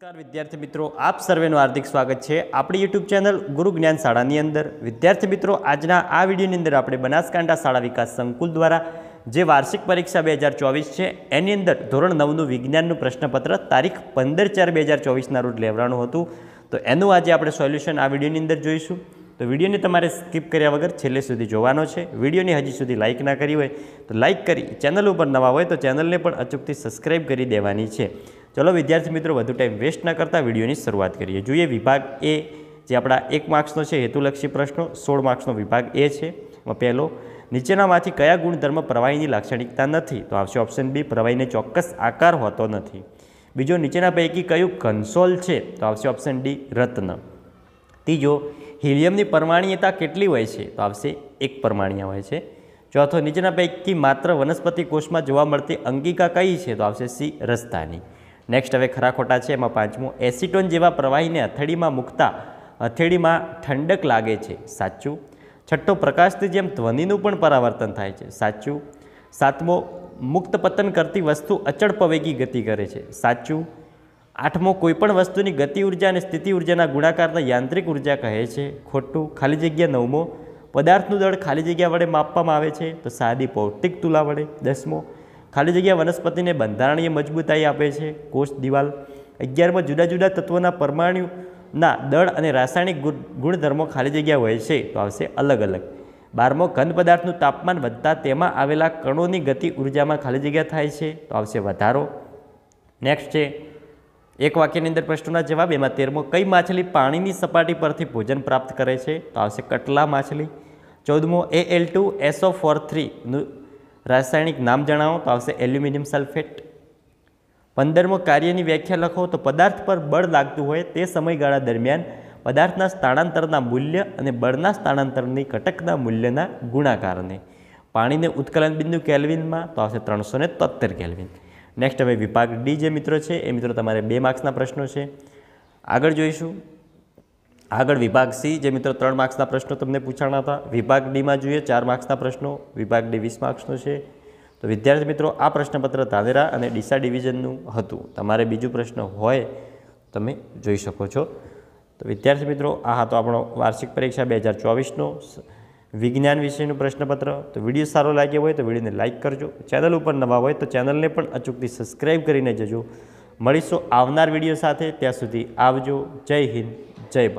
નમસ્કાર વિદ્યાર્થી મિત્રો આપ સર્વેનું હાર્દિક સ્વાગત છે આપણી યુટ્યુબ ચેનલ ગુરુ જ્ઞાન શાળાની અંદર વિદ્યાર્થી મિત્રો આજના આ વિડીયોની અંદર આપણે બનાસકાંઠા શાળા વિકાસ સંકુલ દ્વારા જે વાર્ષિક પરીક્ષા બે હજાર ચોવીસ છે એની અંદર ધોરણ નવનું વિજ્ઞાનનું પ્રશ્નપત્ર તારીખ પંદર ચાર બે હજાર ચોવીસના રોજ લેવડાનું હતું તો એનું આજે આપણે સોલ્યુશન આ વિડીયોની અંદર જોઈશું તો વિડીયોને તમારે સ્કીપ કર્યા વગર છેલ્લે સુધી જોવાનો છે વિડીયોને હજી સુધી લાઇક ના કરી હોય તો લાઇક કરી ચેનલ ઉપર નવા હોય તો ચેનલને પણ અચૂકથી સબસ્ક્રાઈબ કરી દેવાની છે ચલો વિદ્યાર્થી મિત્રો વધુ ટાઈમ વેસ્ટ ન કરતા વિડીયોની શરૂઆત કરીએ જોઈએ વિભાગ એ જે આપણા એક માર્ક્સનો છે હેતુલક્ષી પ્રશ્નો સોળ માર્ક્સનો વિભાગ એ છે પહેલો નીચેનામાંથી કયા ગુણધર્મ પ્રવાહીની લાક્ષણિકતા નથી તો આવશે ઓપ્શન બી પ્રવાહીને ચોક્કસ આકાર હોતો નથી બીજો નીચેના પૈકી કયું કન્સોલ છે તો આવશે ઓપ્શન ડી રત્ન ત્રીજો હિલિયમની પરમાણીયતા કેટલી હોય છે તો આવશે એક પરમાણીય હોય છે ચોથો નીચેના પૈકી માત્ર વનસ્પતિ કોષમાં જોવા મળતી અંગિકા કઈ છે તો આવશે સી રસ્તાની નેક્સ્ટ હવે ખરાખોટા છે એમાં પાંચમું એસિટોન જેવા પ્રવાહીને હથેળીમાં મૂકતા હથેળીમાં ઠંડક લાગે છે સાચું છઠ્ઠો પ્રકાશથી જેમ ધ્વનિનું પણ પરાવર્તન થાય છે સાચું સાતમો મુક્ત પતન કરતી વસ્તુ અચળ પવેગી ગતિ કરે છે સાચું આઠમો કોઈપણ વસ્તુની ગતિ ઉર્જા અને સ્થિતિ ઉર્જાના ગુણાકારને યાંત્રિક ઉર્જા કહે છે ખોટું ખાલી જગ્યા નવમો પદાર્થનું દળ ખાલી જગ્યા વડે માપવામાં આવે છે તો સાદી ભૌતિક તુલા વડે દસમો ખાલી જગ્યા વનસ્પતિને બંધારણીય મજબૂતાઈ આપે છે કોષ દિવાલ અગિયારમાં જુદા જુદા તત્વોના પરમાણુના દળ અને રાસાયણિક ગુણધર્મો ખાલી જગ્યા હોય છે તો આવશે અલગ અલગ બારમો ઘન પદાર્થનું તાપમાન વધતા તેમાં આવેલા કણોની ગતિ ઉર્જામાં ખાલી જગ્યા થાય છે તો આવશે વધારો નેક્સ્ટ છે એક વાક્યની અંદર પ્રશ્નોના જવાબ એમાં તેરમો કઈ માછલી પાણીની સપાટી પરથી ભોજન પ્રાપ્ત કરે છે તો આવશે કટલા માછલી ચૌદમો A L two S O four થ્રીનું રાસાયણિક નામ જણાવો તો આવશે એલ્યુમિનિયમ સલ્ફેટ પંદરમો કાર્યની વ્યાખ્યા લખો તો પદાર્થ પર બળ લાગતું હોય તે સમયગાળા દરમિયાન પદાર્થના સ્થળાંતરના મૂલ્ય અને બળના સ્થાનાંતરની ઘટકના મૂલ્યના ગુણાકારને પાણીને ઉત્કલન બિંદુ કેલ્વિનમાં તો આવશે ત્રણસો ને તોતેર કેલ્વિન નેક્સ્ટ હવે વિભાગ ડી જે મિત્રો છે એ મિત્રો તમારે બે માર્ક્સના પ્રશ્નો છે આગળ જોઈશું આગળ વિભાગ સી જે મિત્રો ત્રણ માર્ક્સના પ્રશ્નો તમને પૂછાણા હતા વિભાગ ડીમાં જોઈએ ચાર માર્ક્સના પ્રશ્નો વિભાગ ડી વીસ માર્ક્સનો છે તો વિદ્યાર્થી મિત્રો આ પ્રશ્નપત્ર ધાનેરા અને ડીસા ડિવિઝનનું હતું તમારે બીજું પ્રશ્ન હોય તમે જોઈ શકો છો તો વિદ્યાર્થી મિત્રો આ હતો આપણો વાર્ષિક પરીક્ષા બે હજાર ચોવીસનો વિજ્ઞાન વિષયનું પ્રશ્નપત્ર તો વિડીયો સારો લાગ્યો હોય તો વિડીયોને લાઇક કરજો ચેનલ ઉપર નવા હોય તો ચેનલને પણ અચૂકથી સબસ્ક્રાઈબ કરીને જજો મળીશું આવનાર વિડીયો સાથે ત્યાં સુધી આવજો જય હિન્દ જય ભારત